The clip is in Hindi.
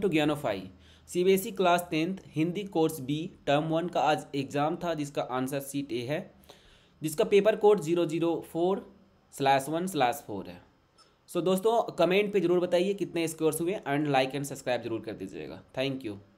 टू ज्ञानोफाई CBSE class tenth Hindi course B term one का आज एग्ज़ाम था जिसका आंसर सीट ए है जिसका paper code zero zero four slash one slash four है सो so, दोस्तों कमेंट पे ज़रूर बताइए कितने स्कोर्स हुए एंड लाइक एंड सब्सक्राइब जरूर कर दीजिएगा थैंक यू